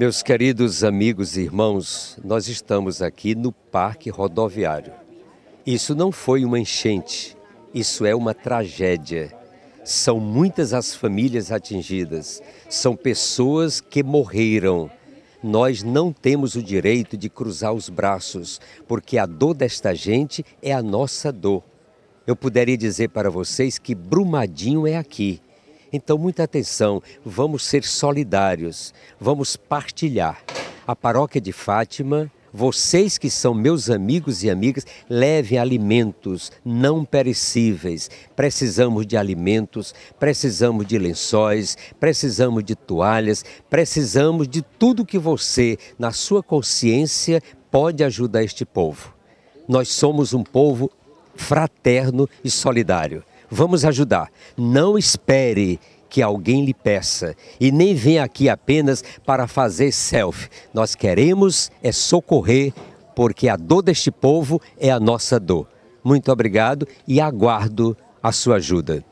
Meus queridos amigos e irmãos, nós estamos aqui no Parque Rodoviário. Isso não foi uma enchente, isso é uma tragédia. São muitas as famílias atingidas, são pessoas que morreram. Nós não temos o direito de cruzar os braços, porque a dor desta gente é a nossa dor. Eu poderia dizer para vocês que Brumadinho é aqui, então, muita atenção, vamos ser solidários, vamos partilhar. A paróquia de Fátima, vocês que são meus amigos e amigas, levem alimentos não perecíveis. Precisamos de alimentos, precisamos de lençóis, precisamos de toalhas, precisamos de tudo que você, na sua consciência, pode ajudar este povo. Nós somos um povo fraterno e solidário. Vamos ajudar. Não espere que alguém lhe peça e nem venha aqui apenas para fazer selfie. Nós queremos é socorrer, porque a dor deste povo é a nossa dor. Muito obrigado e aguardo a sua ajuda.